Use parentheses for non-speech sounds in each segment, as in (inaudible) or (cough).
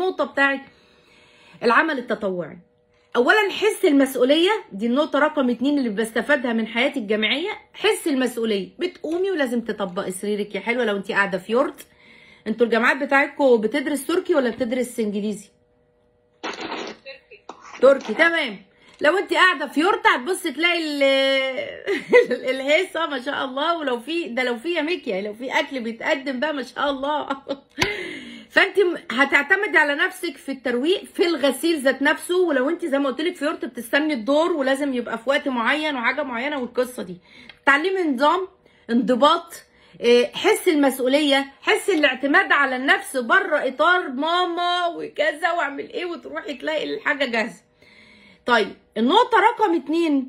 النقطه بتاعت العمل التطوعي اولا حس المسؤوليه دي النقطه رقم اتنين اللي بستفادها من حياتي الجامعيه حس المسؤوليه بتقومي ولازم تطبقي سريرك يا حلوه لو انت قاعده في يورت انتوا الجامعات بتاعتكم بتدرس تركي ولا بتدرس انجليزي تركي تركي تمام لو انت قاعده في يورت هتبصي تلاقي (laughs) الهيصه ما شاء الله ولو في ده لو في يميك يعني لو في اكل بيتقدم بقى ما شاء الله فانت هتعتمدي على نفسك في الترويق في الغسيل ذات نفسه ولو انت زي ما قلت لك في يورت بتستني الدور ولازم يبقى في وقت معين وحاجه معينه والقصه دي تعليمي نظام انضباط آه، حس المسؤوليه حس الاعتماد على النفس بره اطار ماما وكذا واعمل ايه وتروحي تلاقي الحاجه جاهزه طيب النقطه رقم اتنين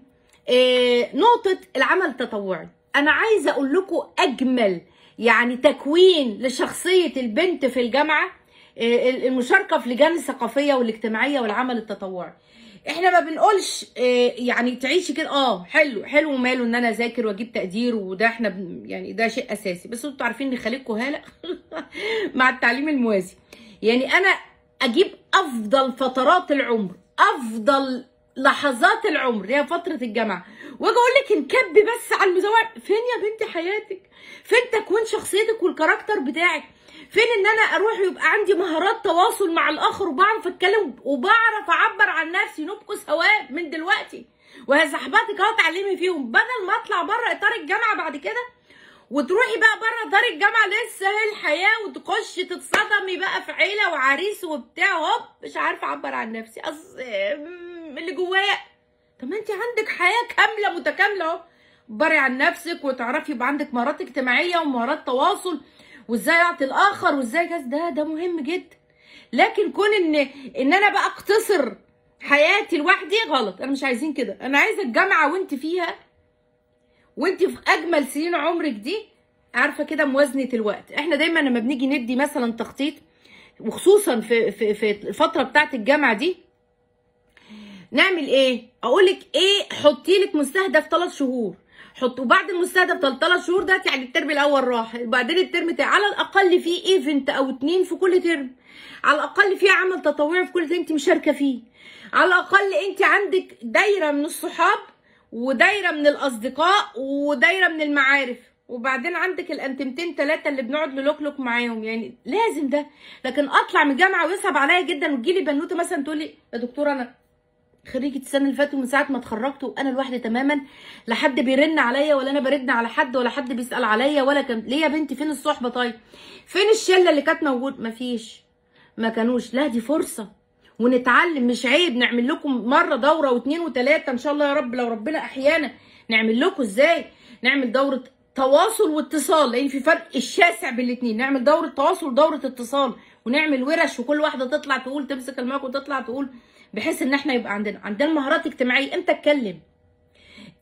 آه، نقطه العمل التطوعي انا عايزه اقول لكم اجمل يعني تكوين لشخصيه البنت في الجامعه آه، المشاركه في لجان الثقافيه والاجتماعيه والعمل التطوعي احنا ما بنقولش آه، يعني تعيشي كده اه حلو حلو وماله ان انا اذاكر واجيب تقدير وده احنا يعني ده شيء اساسي بس انتوا عارفين ان خليكم هاله (laughs) مع التعليم الموازي يعني انا اجيب افضل فترات العمر افضل لحظات العمر هي فترة الجامعة واجي اقول لك نكبي بس على المزور فين يا بنتي حياتك فين تكوين شخصيتك والكاركتر بتاعك فين ان انا اروح ويبقى عندي مهارات تواصل مع الاخر وبعرف اتكلم وبعرف اعبر عن نفسي نبقوا سواء من دلوقتي وهي صاحباتك اهو اتعلمي فيهم بدل ما اطلع بره اطار الجامعه بعد كده وتروحي بقى بره دار الجامعه لسه هي الحياه وتخشي تتصدمي بقى في عيله وعريس وبتاع هوب مش عارفه اعبر عن نفسي أص... اللي جواك طب ما انت عندك حياه كامله متكامله اهو بري عن نفسك وتعرفي يبقى عندك مهارات اجتماعيه ومهارات تواصل وازاي اعطي الاخر وازاي كذا ده ده مهم جدا لكن كون ان ان انا بقى اقتصر حياتي لوحدي غلط انا مش عايزين كده انا عايزه الجامعه وانت فيها وانت في اجمل سنين عمرك دي عارفه كده موازنه الوقت احنا دايما لما بنيجي ندي مثلا تخطيط وخصوصا في في في الفتره بتاعه الجامعه دي نعمل ايه اقولك ايه حطي لك مستهدف 3 شهور حط وبعد المستهدف 3 شهور ده يعني الترم الاول راح وبعدين الترم تاني على الاقل في ايفنت او اتنين في كل ترم على الاقل في عمل تطوعي في كل ترم انت مشاركه فيه على الاقل انت عندك دايره من الصحاب ودايره من الاصدقاء ودايره من المعارف وبعدين عندك الانتمتين ثلاثه اللي بنقعد نلوكلوك معاهم يعني لازم ده لكن اطلع من الجامعه ويصعب عليا جدا وتجيلي بنوته مثلا تقول لي يا دكتوره انا خريجه السنه اللي فاتت ومن ساعه ما اتخرجت وانا لوحدي تماما لا حد بيرن عليا ولا انا برن على حد ولا حد بيسال عليا ولا كان ليه يا بنتي فين الصحبه طيب فين الشله اللي كانت موجوده مفيش ما كانوش لا دي فرصه ونتعلم مش عيب نعمل لكم مره دوره واثنين وثلاثه ان شاء الله يا رب لو ربنا احيانا نعمل لكم ازاي نعمل دوره تواصل واتصال لان في فرق الشاسع بين الاثنين نعمل دوره تواصل ودوره اتصال ونعمل ورش وكل واحده تطلع تقول تمسك المايك وتطلع تقول بحيث ان احنا يبقى عندنا عندنا مهارات اجتماعيه امتى اتكلم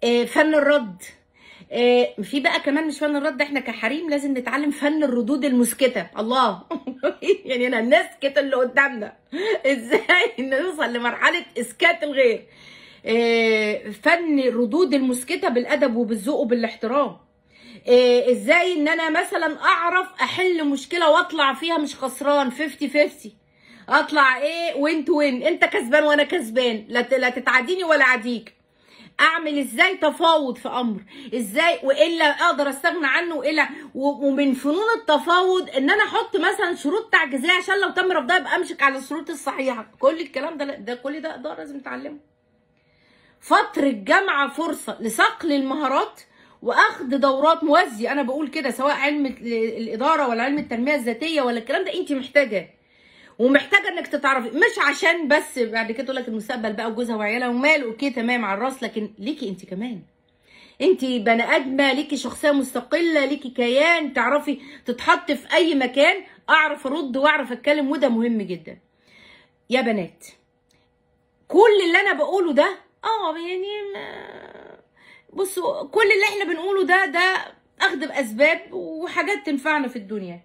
آه فن الرد آه في بقى كمان مش فن الرد احنا كحريم لازم نتعلم فن الردود المسكته الله (laughs) يعني انا الناس كده اللي قدامنا (laughs) ازاي نوصل لمرحله اسكات الغير آه فن الردود المسكته بالادب وبالذوق وبالاحترام إيه ازاي ان انا مثلا اعرف احل مشكله واطلع فيها مش خسران 50 50 اطلع ايه وين تو وين انت كسبان وانا كسبان لا تتعاديني ولا عاديك اعمل ازاي تفاوض في امر ازاي والا اقدر استغنى عنه والا ومن فنون التفاوض ان انا احط مثلا شروط تعجيزيه عشان لو تم رفضها يبقى امسك على الشروط الصحيحه كل الكلام ده ده كل ده اداره لازم تعلمه فتره الجامعه فرصه لصقل المهارات واخذ دورات موازي انا بقول كده سواء علم الاداره ولا علم التنميه الذاتيه ولا الكلام ده انت محتاجه ومحتاجه انك تتعرفي مش عشان بس بعد كده تقول لك المستقبل بقى وجوزها وعيالها ومال اوكي تمام على الراس لكن ليكي انت كمان انت بني ادمه ليكي شخصيه مستقله ليكي كيان تعرفي تتحطي في اي مكان اعرف ارد واعرف اتكلم وده مهم جدا يا بنات كل اللي انا بقوله ده اه يعني ما بصوا كل اللي احنا بنقوله ده ده اخذ باسباب وحاجات تنفعنا في الدنيا